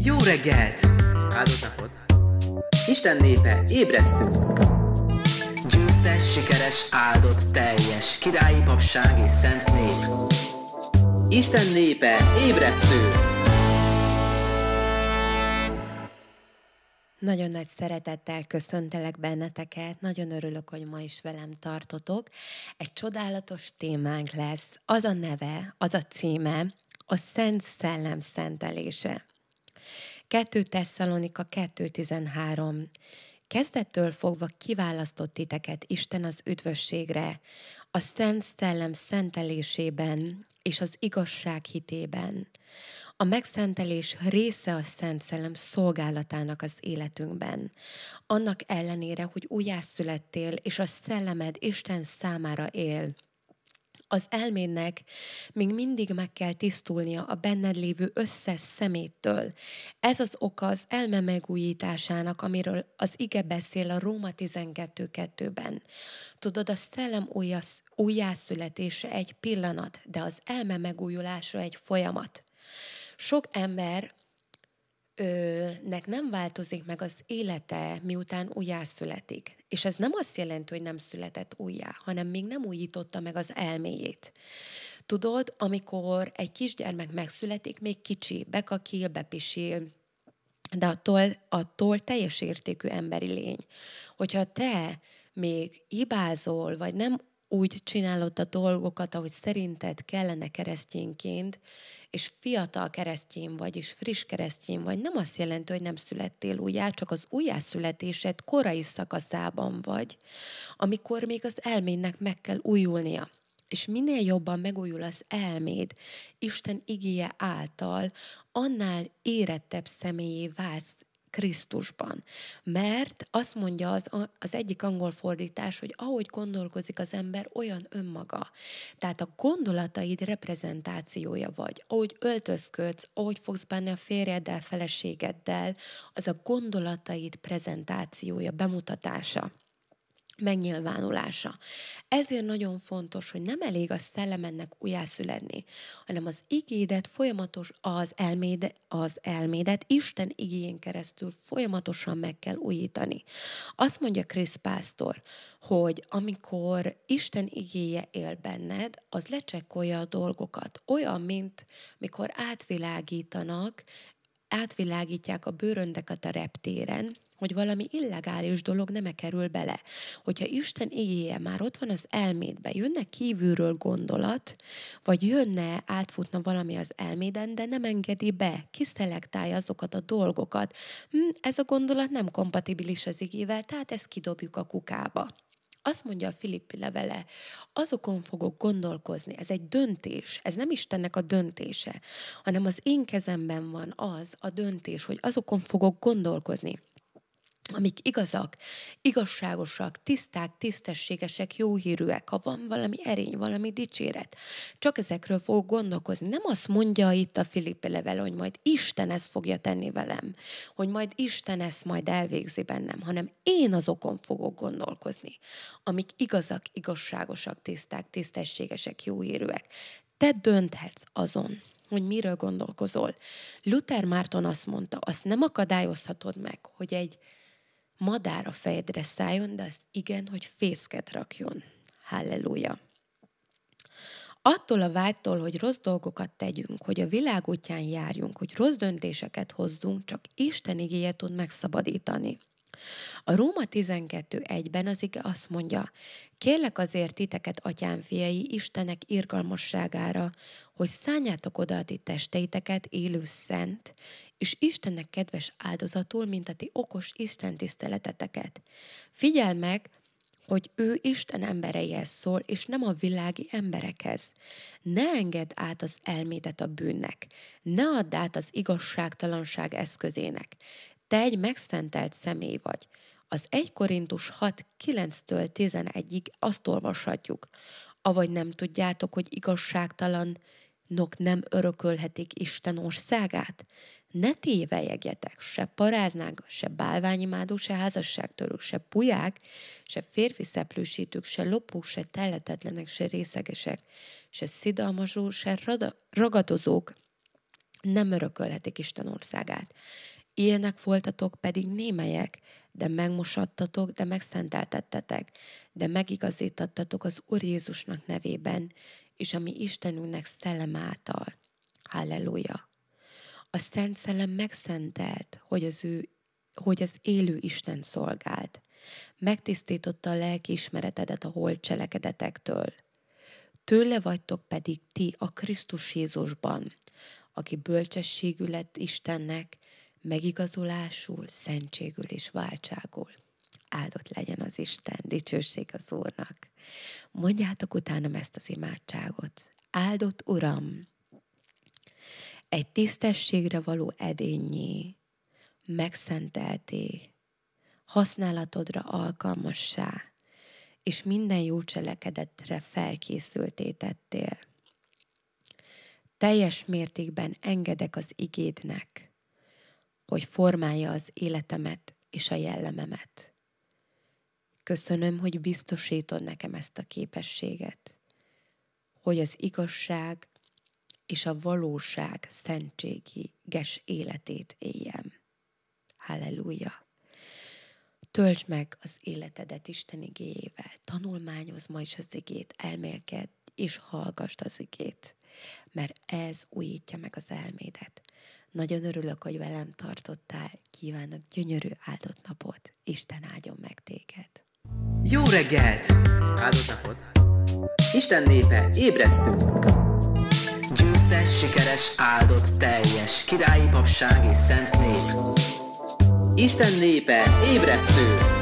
Jó reggelt! Áldott napot! Isten népe, ébresztünk! Győztes, sikeres, áldott, teljes, királyi papság és szent nép. Isten népe, ébresztő! Nagyon nagy szeretettel köszöntelek benneteket, nagyon örülök, hogy ma is velem tartotok. Egy csodálatos témánk lesz, az a neve, az a címe, a Szent Szellem szentelése. 2 Tesszalonika 2.13. Kezdettől fogva kiválasztott titeket Isten az üdvösségre, a Szent Szellem szentelésében és az igazság hitében. A megszentelés része a Szent Szellem szolgálatának az életünkben. Annak ellenére, hogy újjászülettél, és a szellemed Isten számára él – az elmének még mindig meg kell tisztulnia a benned lévő összes szeméttől. Ez az oka az elme megújításának, amiről az ige beszél a Róma 12.2-ben. Tudod, a szellem újjász, újjászületése egy pillanat, de az elme megújulása egy folyamat. Sok ember nek nem változik meg az élete, miután újjá születik. És ez nem azt jelenti, hogy nem született újjá, hanem még nem újította meg az elméjét. Tudod, amikor egy kisgyermek megszületik, még kicsi, bekakil, bepisil, de attól, attól teljes értékű emberi lény. Hogyha te még hibázol, vagy nem úgy csinálod a dolgokat, ahogy szerinted kellene keresztényként, és fiatal keresztjén vagy, és friss keresztjén vagy, nem azt jelenti, hogy nem születtél újjá, csak az újjászületésed korai szakaszában vagy, amikor még az elménynek meg kell újulnia. És minél jobban megújul az elméd, Isten igéje által, annál érettebb személyé válsz, Krisztusban. Mert azt mondja az, az egyik angol fordítás, hogy ahogy gondolkozik az ember, olyan önmaga. Tehát a gondolataid reprezentációja vagy. Ahogy öltözködsz, ahogy fogsz bánni a férjeddel, feleségeddel, az a gondolataid prezentációja, bemutatása megnyilvánulása. Ezért nagyon fontos, hogy nem elég a szellemennek újjászületni, hanem az igédet folyamatos, az, elméde, az elmédet Isten igényén keresztül folyamatosan meg kell újítani. Azt mondja Krisz Pásztor, hogy amikor Isten igéje él benned, az lecsekkolja a dolgokat. Olyan, mint mikor átvilágítanak, átvilágítják a bőröndeket a reptéren, hogy valami illegális dolog nem -e kerül bele. Hogyha Isten igéje már ott van az elmédbe, jönne kívülről gondolat, vagy jönne, átfutna valami az elméden, de nem engedi be, kiszelektálja azokat a dolgokat. Hm, ez a gondolat nem kompatibilis az igével, tehát ezt kidobjuk a kukába. Azt mondja a Filippi levele, azokon fogok gondolkozni, ez egy döntés, ez nem Istennek a döntése, hanem az én kezemben van az a döntés, hogy azokon fogok gondolkozni amik igazak, igazságosak, tiszták, tisztességesek, jó hírűek, ha van valami erény, valami dicséret. Csak ezekről fogok gondolkozni. Nem azt mondja itt a Filippi level, hogy majd Isten ezt fogja tenni velem, hogy majd Isten ezt majd elvégzi bennem, hanem én azokon fogok gondolkozni, amik igazak, igazságosak, tiszták, tisztességesek, jó hírűek. Te dönthetsz azon hogy miről gondolkozol. Luther Márton azt mondta, azt nem akadályozhatod meg, hogy egy madár a fejedre szálljon, de azt igen, hogy fészket rakjon. Halleluja! Attól a vágytól, hogy rossz dolgokat tegyünk, hogy a világ útján járjunk, hogy rossz döntéseket hozzunk, csak Isten igéje tud megszabadítani. A Róma 12.1-ben az ige azt mondja, kérlek azért titeket, atyám fiai, Istenek irgalmasságára, hogy szálljátok oda a ti testeiteket élő szent, és Istennek kedves áldozatul, mint a ti okos Isten tiszteleteteket. Figyel meg, hogy ő Isten embereihez szól, és nem a világi emberekhez. Ne engedd át az elmédet a bűnnek, ne add át az igazságtalanság eszközének, te egy megszentelt személy vagy. Az 1 Korintus 6, 9-től 11-ig azt olvashatjuk. Avagy nem tudjátok, hogy igazságtalan nok nem örökölhetik Isten országát? Ne tévejegjetek, se paráznák, se bálványimádó, se házasságtörők, se puják, se férfi szeplősítők, se lopók, se telletetlenek, se részegesek, se szidalmasó, se ragadozók nem örökölhetik Isten országát. Ilyenek voltatok pedig némelyek, de megmosattatok, de megszenteltettetek, de megigazítattatok az Úr Jézusnak nevében, és ami Istenünknek szellem által. Halleluja! A Szent Szellem megszentelt, hogy az ő hogy az élő Isten szolgált. Megtisztította a lelki ismeretedet a holt cselekedetektől. Tőle vagytok pedig ti a Krisztus Jézusban, aki bölcsességű lett Istennek, megigazolásul, szentségül és váltságul. Áldott legyen az Isten, dicsőség az Úrnak. Mondjátok utánam ezt az imádságot. Áldott Uram, egy tisztességre való edényi, megszentelté, használatodra alkalmassá, és minden jó cselekedetre felkészültétettél. Teljes mértékben engedek az igédnek, hogy formálja az életemet és a jellememet. Köszönöm, hogy biztosítod nekem ezt a képességet, hogy az igazság és a valóság szentségiges életét éljem. Halleluja! Töltsd meg az életedet Isten igéjével, Tanulmányoz ma is az igét, elmélked és hallgass az igét, mert ez újítja meg az elmédet, nagyon örülök, hogy velem tartottál, kívánok gyönyörű áldott napot, Isten áldjon meg téged. Jó reggelt! Áldott napot! Isten népe, ébresztünk! Győztes, sikeres, áldott, teljes, királyi papság és szent nép. Isten népe, ébresztő!